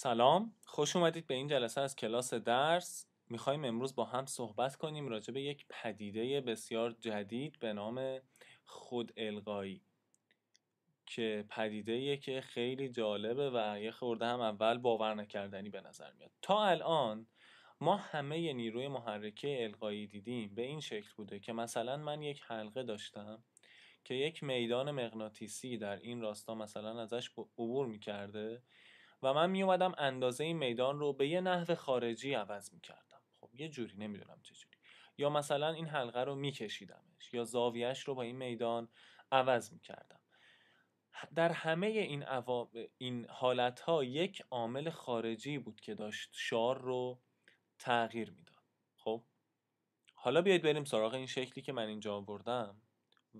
سلام خوش اومدید به این جلسه از کلاس درس میخوایم امروز با هم صحبت کنیم راجع به یک پدیده بسیار جدید به نام خود القایی که پدیده که خیلی جالبه و یه خورده هم اول باور نکردنی به نظر میاد تا الان ما همه نیروی محرکه القایی دیدیم به این شکل بوده که مثلا من یک حلقه داشتم که یک میدان مغناطیسی در این راستا مثلا ازش عبور میکرده و من می اومدم اندازه این میدان رو به یه نحو خارجی عوض می کردم خب یه جوری نمیدونم چه جوری یا مثلا این حلقه رو میکشیدمش یا زاویش رو با این میدان عوض می کردم در همه این, عوا... این حالت ها یک عامل خارجی بود که داشت شار رو تغییر میداد خب حالا بیاید بریم سراغ این شکلی که من اینجا آوردم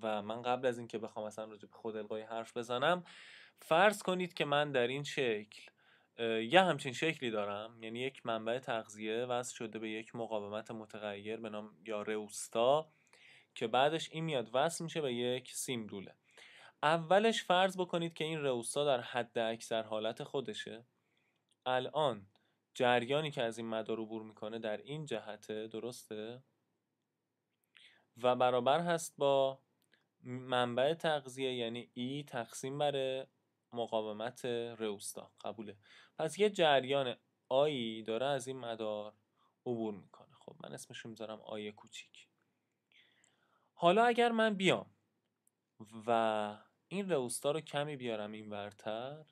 و من قبل از اینکه بخوام اصلا راجع به خود حرف بزنم فرض کنید که من در این شکل یه همچین شکلی دارم یعنی یک منبع تغذیه وصل شده به یک مقاومت متغیر به نام یا روستا که بعدش این میاد وصل میشه به یک سیمدوله اولش فرض بکنید که این روستا در حد اکثر حالت خودشه الان جریانی که از این مدار عبور میکنه در این جهته درسته و برابر هست با منبع تغذیه یعنی ای تقسیم بر مقاومت رئوستا قبوله پس یه جریان آیی داره از این مدار عبور میکنه خب من اسمش میذارم آی کوچیک حالا اگر من بیام و این رئوستا رو کمی بیارم این ورتر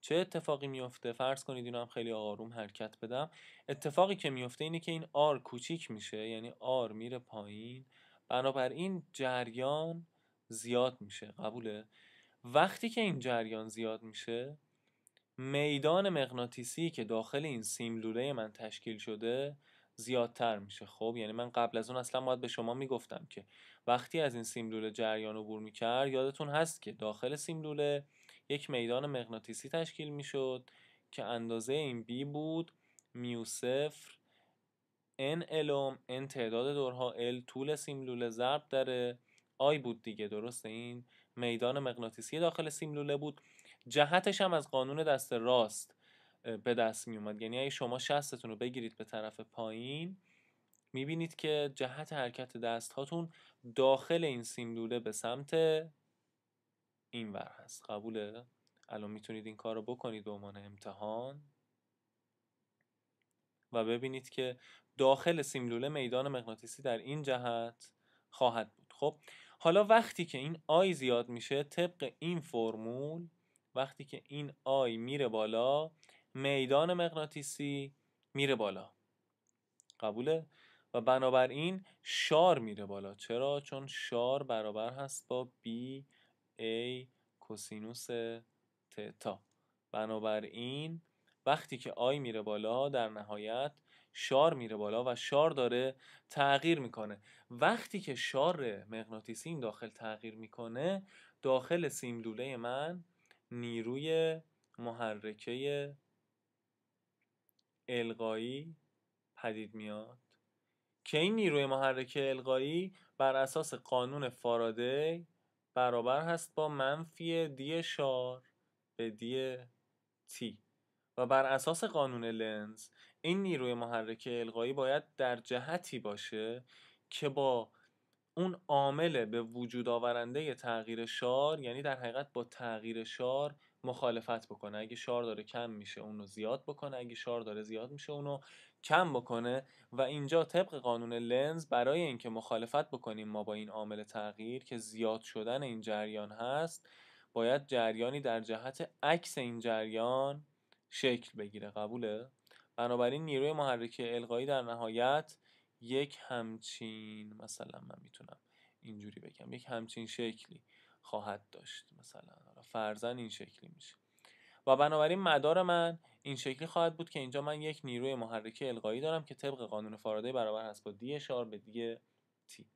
چه اتفاقی میفته فرض کنید اینو هم خیلی آروم حرکت بدم اتفاقی که میفته اینه که این آر کوچیک میشه یعنی آر میره پایین بنابراین جریان زیاد میشه قبوله وقتی که این جریان زیاد میشه میدان مغناطیسی که داخل این سیملوله من تشکیل شده زیادتر میشه خب یعنی من قبل از اون اصلا باید به شما میگفتم که وقتی از این سیملوله جریان عبور میکرد یادتون هست که داخل سیملوله یک میدان مغناطیسی تشکیل میشد که اندازه این بی بود میو صفر n الوم n تعداد دورها L طول سیملوله ضرب داره آی بود دیگه درسته این میدان مغناطیسی داخل سیملوله بود جهتش هم از قانون دست راست به دست می اومد یعنی اگه شما شستتون رو بگیرید به طرف پایین میبینید که جهت حرکت دست هاتون داخل این سیملوله به سمت اینور هست قبوله الان میتونید این کار رو بکنید به عنوان امتحان و ببینید که داخل سیملوله میدان مغناطیسی در این جهت خواهد بود خب حالا وقتی که این آی زیاد میشه طبق این فرمول وقتی که این آی میره بالا میدان مغناطیسی میره بالا قبوله و بنابراین شار میره بالا چرا چون شار برابر هست با بی ای کوسینوس تتا بنابراین وقتی که آی میره بالا در نهایت شار میره بالا و شار داره تغییر میکنه وقتی که شار مغناطیسی داخل تغییر میکنه داخل سیمدوله من نیروی محرکه القایی پدید میاد که این نیروی محرکه القایی بر اساس قانون فارادی برابر هست با منفی دی شار به دی تی و بر اساس قانون لنز این نیروی محرک القایی باید در جهتی باشه که با اون عامل به وجود آورنده تغییر شار یعنی در حقیقت با تغییر شار مخالفت بکنه اگه شار داره کم میشه اونو زیاد بکنه اگه شار داره زیاد میشه اونو کم بکنه و اینجا طبق قانون لنز برای اینکه مخالفت بکنیم ما با این عامل تغییر که زیاد شدن این جریان هست باید جریانی در جهت عکس این جریان شکل بگیره قبوله بنابراین نیروی محرک القایی در نهایت یک همچین مثلا من میتونم اینجوری بگم یک همچین شکلی خواهد داشت مثلا فرزن این شکلی میشه و بنابراین مدار من این شکلی خواهد بود که اینجا من یک نیروی محرک القایی دارم که طبق قانون فارادی برابر هست با دی اشار به دی تی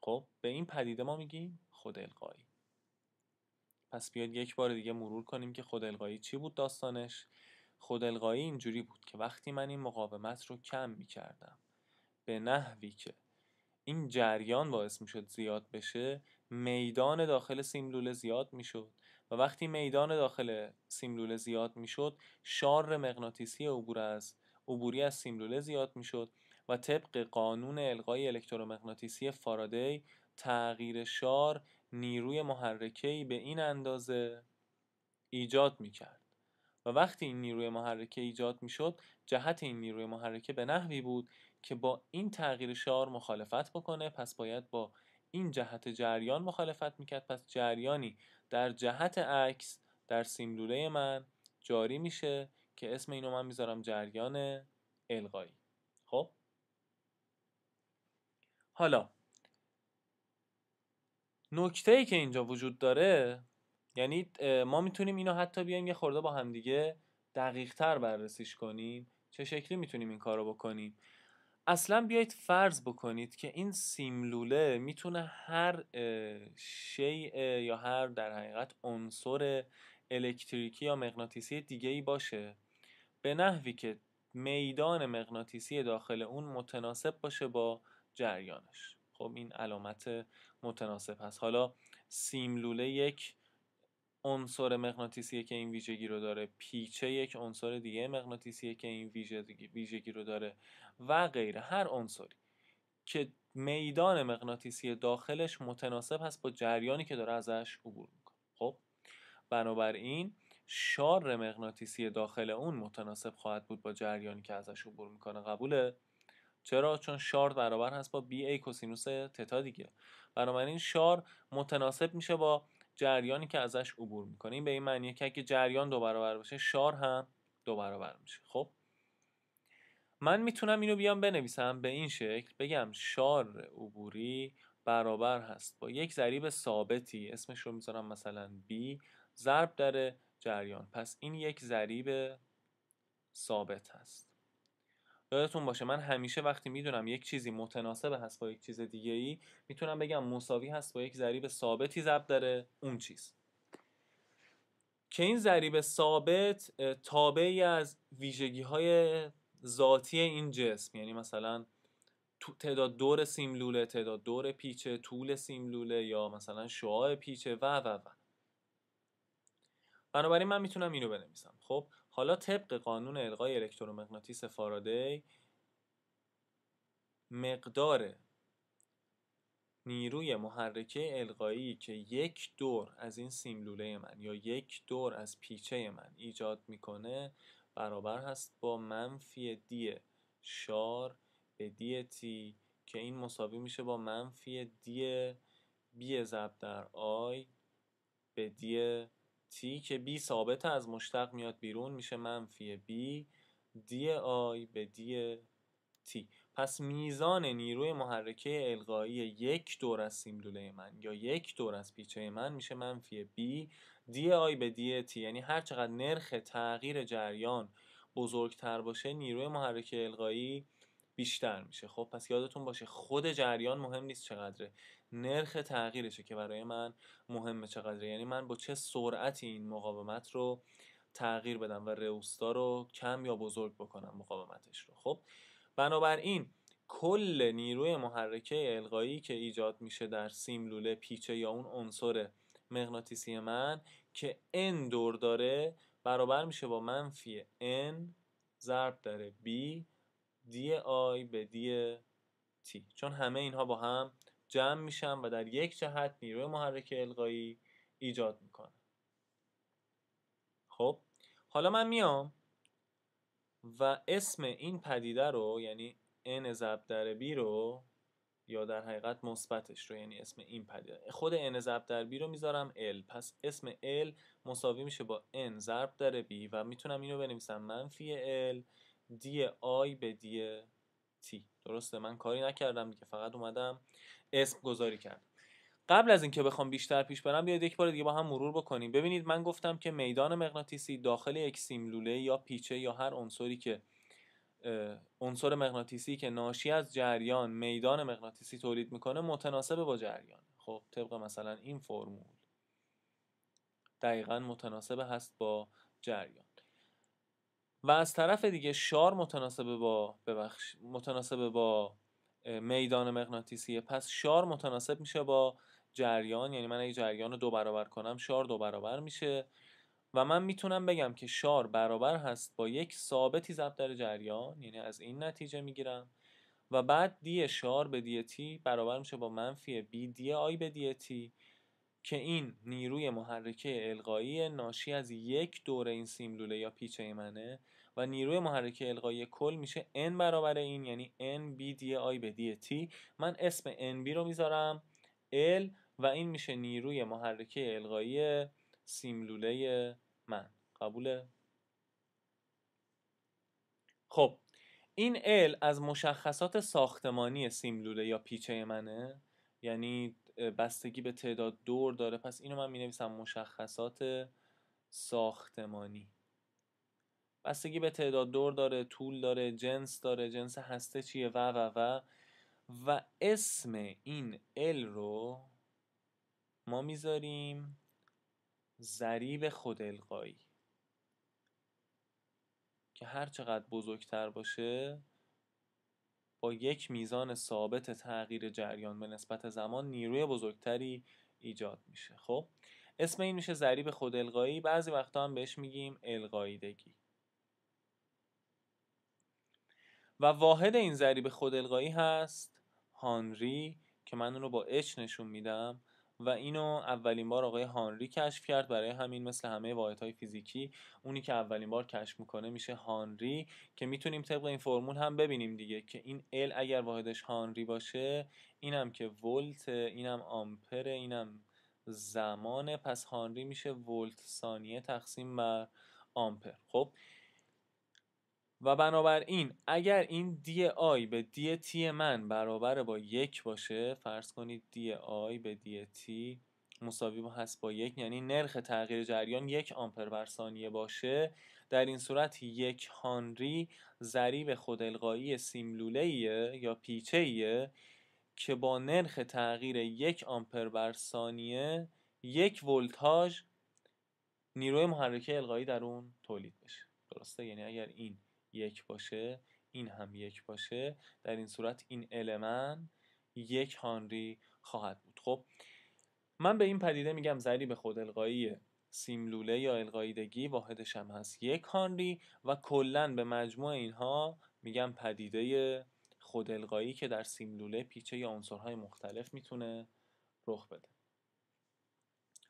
خب به این پدیده ما میگیم خود القایی پس بیاد یک بار دیگه مرور کنیم که خود القایی چی بود داستانش خودالقایی اینجوری بود که وقتی من این مقاومت رو کم می کردم به نحوی که این جریان باعث می شد زیاد بشه میدان داخل سیملوله زیاد می شد و وقتی میدان داخل سیملوله زیاد می شد شار مغناطیسی عبور از عبوری از سیملوله زیاد می شد و طبق قانون القای الکترومغناطیسی فارادی تغییر شار نیروی محرکه‌ای به این اندازه ایجاد می کرد و وقتی این نیروی محرکه ایجاد میشد جهت این نیروی محرکه به نحوی بود که با این تغییر شار مخالفت بکنه پس باید با این جهت جریان مخالفت میکرد پس جریانی در جهت عکس در سیملوله من جاری میشه که اسم اینو من میذارم جریان القایی خب حالا نکته ای که اینجا وجود داره یعنی ما میتونیم اینو حتی بیایم یه خورده با همدیگه دقیق تر بررسیش کنیم چه شکلی میتونیم این کارو بکنیم اصلا بیایید فرض بکنید که این سیملوله میتونه هر شیء یا هر در حقیقت عنصر الکتریکی یا مغناطیسی دیگه ای باشه به نحوی که میدان مغناطیسی داخل اون متناسب باشه با جریانش خب این علامت متناسب هست حالا سیملوله یک عنصر مغناطیسیه که این ویژگی رو داره پیچه یک عنصر دیگه مغناطیسیه که این ویژگی, ویژگی رو داره و غیره هر عنصری که میدان مغناطیسی داخلش متناسب هست با جریانی که داره ازش عبور میکنه خب بنابراین شار مغناطیسی داخل اون متناسب خواهد بود با جریانی که ازش عبور میکنه قبوله چرا چون شار برابر هست با بی ای کوسینوس تتا دیگه بنابراین شار متناسب میشه با جریانی که ازش عبور میکنه این به این معنیه که اگه جریان دو برابر باشه شار هم دو برابر میشه خب من میتونم اینو بیام بنویسم به این شکل بگم شار عبوری برابر هست با یک ضریب ثابتی اسمش رو میذارم مثلا B ضرب در جریان پس این یک ضریب ثابت هست یادتون باشه من همیشه وقتی میدونم یک چیزی متناسب هست با یک چیز دیگه ای میتونم بگم مساوی هست با یک ضریب ثابتی ضرب داره اون چیز که این ضریب ثابت تابعی از ویژگی های ذاتی این جسم یعنی مثلا تعداد دور سیملوله تعداد دور پیچه طول سیملوله یا مثلا شعاع پیچه و و و بنابراین من میتونم اینو بنویسم خب حالا طبق قانون القای الکترومغناطیس فارادی مقدار نیروی محرکه القایی که یک دور از این سیملوله من یا یک دور از پیچه من ایجاد میکنه برابر هست با منفی دی شار به دی تی که این مساوی میشه با منفی دی بی ضرب در آی به دی تی که بی ثابت از مشتق میاد بیرون میشه منفی بی دی آی به دی تی پس میزان نیروی محرکه القایی یک دور از سیمدوله من یا یک دور از پیچه من میشه منفی بی دی آی به دی تی یعنی هر چقدر نرخ تغییر جریان بزرگتر باشه نیروی محرکه القایی بیشتر میشه خب پس یادتون باشه خود جریان مهم نیست چقدره نرخ تغییرشه که برای من مهمه چقدره یعنی من با چه سرعتی این مقاومت رو تغییر بدم و روستا رو کم یا بزرگ بکنم مقاومتش رو خب بنابراین کل نیروی محرکه القایی که ایجاد میشه در سیم لوله پیچه یا اون عنصر مغناطیسی من که n دور داره برابر میشه با منفی n ضرب داره b دی آی به دی تی چون همه اینها با هم جمع میشن و در یک جهت نیروی محرک القایی ایجاد میکنن خب حالا من میام و اسم این پدیده رو یعنی n ضرب در b رو یا در حقیقت مثبتش رو یعنی اسم این پدیده خود n ضرب در b رو میذارم l پس اسم l مساوی میشه با n ضرب در b و میتونم اینو بنویسم منفی l دی آی به دی تی درسته من کاری نکردم دیگه فقط اومدم اسم گذاری کردم قبل از اینکه بخوام بیشتر پیش برم بیاید یک بار دیگه با هم مرور بکنیم ببینید من گفتم که میدان مغناطیسی داخل یک سیملوله یا پیچه یا هر عنصری که عنصر مغناطیسی که ناشی از جریان میدان مغناطیسی تولید میکنه متناسب با جریان خب طبق مثلا این فرمول دقیقا متناسب هست با جریان و از طرف دیگه شار متناسب با ببخش با میدان مغناطیسیه پس شار متناسب میشه با جریان یعنی من اگه جریان رو دو برابر کنم شار دو برابر میشه و من میتونم بگم که شار برابر هست با یک ثابتی ضرب در جریان یعنی از این نتیجه میگیرم و بعد دی شار به دی تی برابر میشه با منفی بی دی آی به دی تی که این نیروی محرکه القایی ناشی از یک دور این سیملوله یا پیچه منه و نیروی محرکه القایی کل میشه n برابر این یعنی n b d i به d t من اسم n b رو میذارم l و این میشه نیروی محرکه القایی سیملوله من قبوله خب این L از مشخصات ساختمانی سیملوله یا پیچه منه یعنی بستگی به تعداد دور داره پس اینو من می مشخصات ساختمانی بستگی به تعداد دور داره طول داره جنس داره جنس هسته چیه و و و و اسم این ال رو ما میذاریم ضریب خود القایی که هر چقدر بزرگتر باشه با یک میزان ثابت تغییر جریان به نسبت زمان نیروی بزرگتری ایجاد میشه خب اسم این میشه ضریب خود بعضی وقتا هم بهش میگیم القاییدگی و واحد این ضریب خود هست هانری که من اون رو با اچ نشون میدم و اینو اولین بار آقای هانری کشف کرد برای همین مثل همه های فیزیکی اونی که اولین بار کشف میکنه میشه هانری که میتونیم طبق این فرمول هم ببینیم دیگه که این ال اگر واحدش هانری باشه اینم که ولت اینم آمپر اینم زمانه پس هانری میشه ولت ثانیه تقسیم بر آمپر خب و بنابراین اگر این دی آی به دی تی من برابر با یک باشه فرض کنید دی آی به دی تی مساوی با هست با یک یعنی نرخ تغییر جریان یک آمپر بر ثانیه باشه در این صورت یک هانری ضریب خود القایی سیملوله یا پیچه که با نرخ تغییر یک آمپر بر ثانیه یک ولتاژ نیروی محرکه القایی در اون تولید بشه درسته یعنی اگر این یک باشه این هم یک باشه در این صورت این المن یک هانری خواهد بود خب من به این پدیده میگم ضریب خود القایی سیملوله یا القایدگی واحدش هم هست یک هانری و کلا به مجموع اینها میگم پدیده خود القایی که در سیملوله پیچه یا عنصرهای مختلف میتونه رخ بده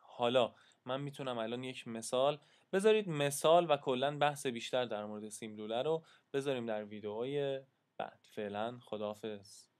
حالا من میتونم الان یک مثال بذارید مثال و کلا بحث بیشتر در مورد سیمدوله رو بذاریم در ویدئوهای بعد فعلا خداحافظ